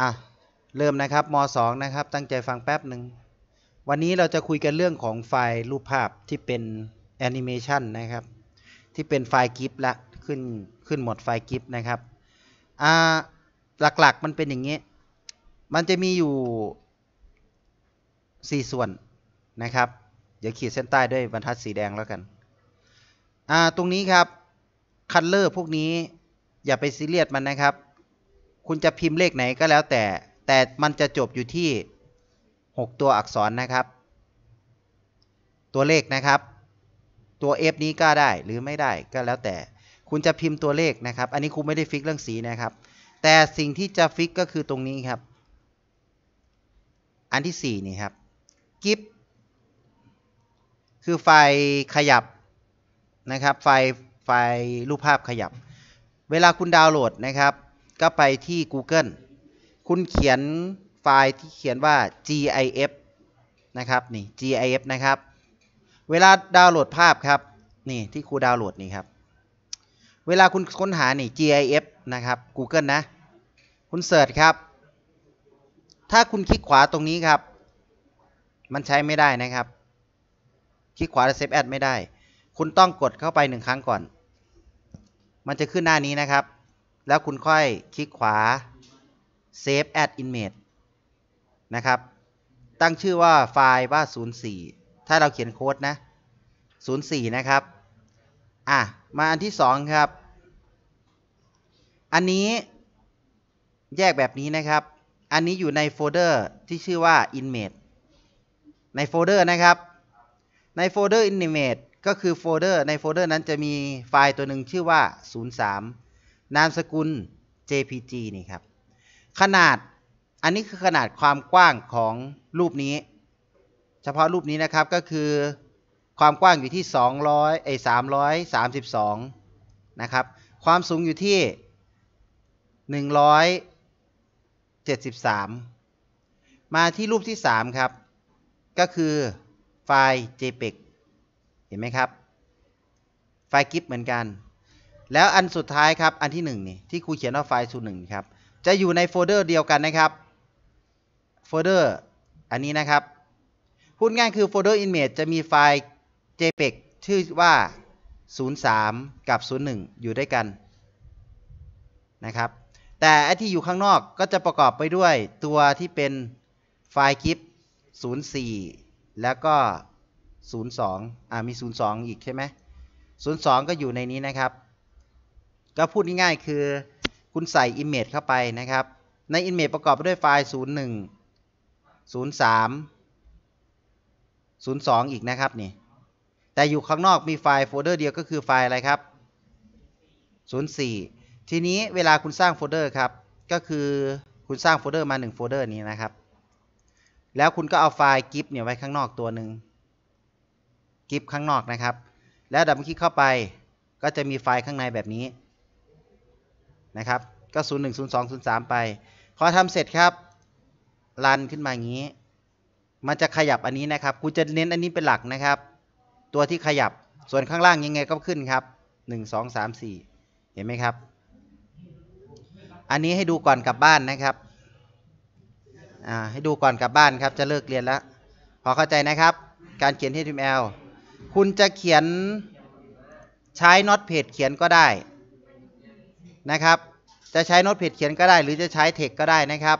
อ่ะ เริ่มนะครับ ม 2 นะครับ ตั้งใจฟังแป๊บหนึ่ง วันนี้เราจะคุยกันเรื่องของไฟล์รูปภาพที่เป็นแอนิเมชันนะครับ ที่เป็นไฟล์กิฟละขึ้น ขึ้นหมดไฟล์กิฟนะครับ อ่าหลักๆ มันเป็นอย่างนี้ มันจะมีอยู่ 4 ส่วนนะครับเดี๋ยวขีดเส้นใต้ด้วยบรรทัดสีแดงแล้วกัน อ่าตรงนี้ครับ คัลเลอร์พวกนี้ อย่าไปซีเรียสมันนะครับคุณจะพิมพ์เลขไหนก็แล้วแต่ แต่มันจะจบอยู่ที่ 6 ตัวอักษรนะครับ ตัวเลขนะครับ ตัว F นี้ก็ได้หรือไม่ได้ก็แล้วแต่คุณจะพิมพ์ตัวเลขนะครับ อันนี้ครูไม่ได้ฟิกเรื่องสีนะครับ แต่สิ่งที่จะฟิกก็คือตรงนี้ครับ อันที่4นี่ครับกิฟคือไฟขยับนะครับ ไฟไฟรูปภาพขยับ เวลาคุณดาวน์โหลดนะครับก็ไปที่ Google คุณเขียนไฟล์ที่เขียนว่า GIF นะครับนี่ GIF นะครับ เวลาดาวน์โหลดภาพครับ นี่ ที่ครูดาวน์โหลดนี่ครับ เวลาคุณค้นหานี่ GIF นะครับ Google นะ คุณเสิร์ชครับ ถ้าคุณคลิกขวาตรงนี้ครับ มันใช้ไม่ได้นะครับคลิกขวาจะเซฟแอดไม่ได้ คุณต้องกดเข้าไปหนึ่งครั้งก่อน มันจะขึ้นหน้านี้นะครับแล้วคุณค่อยคลิกขวา save as image นะครับ ตั้งชื่อว่าไฟล์ว่า 04 ถ้าเราเขียนโค้ดนะ 04 นะครับ อ่ะ มาอันที่ 2 ครับ อันนี้แยกแบบนี้นะครับ อันนี้อยู่ในโฟลเดอร์ที่ชื่อว่า image ในโฟลเดอร์นะครับในโฟลเดอร์ image ก็คือโฟลเดอร์ในโฟลเดอร์นั้นจะมีไฟล์ตัวหนึ่งชื่อว่า 03นามสกุล JPG นี่ครับ ขนาด อันนี้คือขนาดความกว้างของรูปนี้ เฉพาะรูปนี้นะครับ ก็คือความกว้างอยู่ที่ 200 ไอ้332 นะครับ ความสูงอยู่ที่173 มาที่รูปที่ 3 ครับ ก็คือไฟล์ JPEG เห็นไหมครับ ไฟล์กิฟเหมือนกันแล้วอันสุดท้ายครับ อันที่1นี่ที่ครูเขียนว่าไฟล์นึ่งครับ จะอยู่ในโฟลเดอร์เดียวกันนะครับ โฟลเดอร์อันนี้นะครับพูดง่ายคือโฟลเดอร์ image จะมีไฟล์ jpeg ชื่อว่า 03 กับ 01 อยู่ด้วยกันนะครับ แต่ไอที่อยู่ข้างนอกก็จะประกอบไปด้วยตัวที่เป็นไฟล์คลิป04 แล้วก็ 02 อ่า มี 02 อีกใช่ไหม02 ก็อยู่ในนี้นะครับก็พูดง่ายๆคือคุณใส่ image เข้าไปนะครับ ใน image ประกอบด้วยไฟล์ 01 03 02 อีกนะครับนี่ แต่อยู่ข้างนอกมีไฟล์โฟลเดอร์เดียวก็คือไฟล์อะไรครับ 04 ทีนี้เวลาคุณสร้างโฟลเดอร์ครับก็คือคุณสร้างโฟลเดอร์มา1โฟลเดอร์นี้นะครับ แล้วคุณก็เอาไฟล์กิฟเนี่ยไว้ข้างนอกตัวหนึ่งกิฟข้างนอกนะครับแล้วดับคลิกเข้าไปก็จะมีไฟล์ข้างในแบบนี้นะครับ ก็ 0 1 0 2 0 3 ไป พอทำเสร็จครับ รันขึ้นมาอย่างนี้ มันจะขยับอันนี้นะครับ กูจะเน้นอันนี้เป็นหลักนะครับ ตัวที่ขยับ ส่วนข้างล่างยังไงก็ขึ้นครับ 1 2 3 4 เห็นไหมครับ อันนี้ให้ดูก่อนกลับบ้านนะครับอ่าให้ดูก่อนกลับบ้านครับ จะเลิกเรียนแล้ว พอเข้าใจนะครับ การเขียน HTML คุณจะเขียนใช้น็อตเพจเขียนก็ได้นะครับจะใช้โน้ตผิดเขียนก็ได้หรือจะใช้เทคก็ได้นะครับ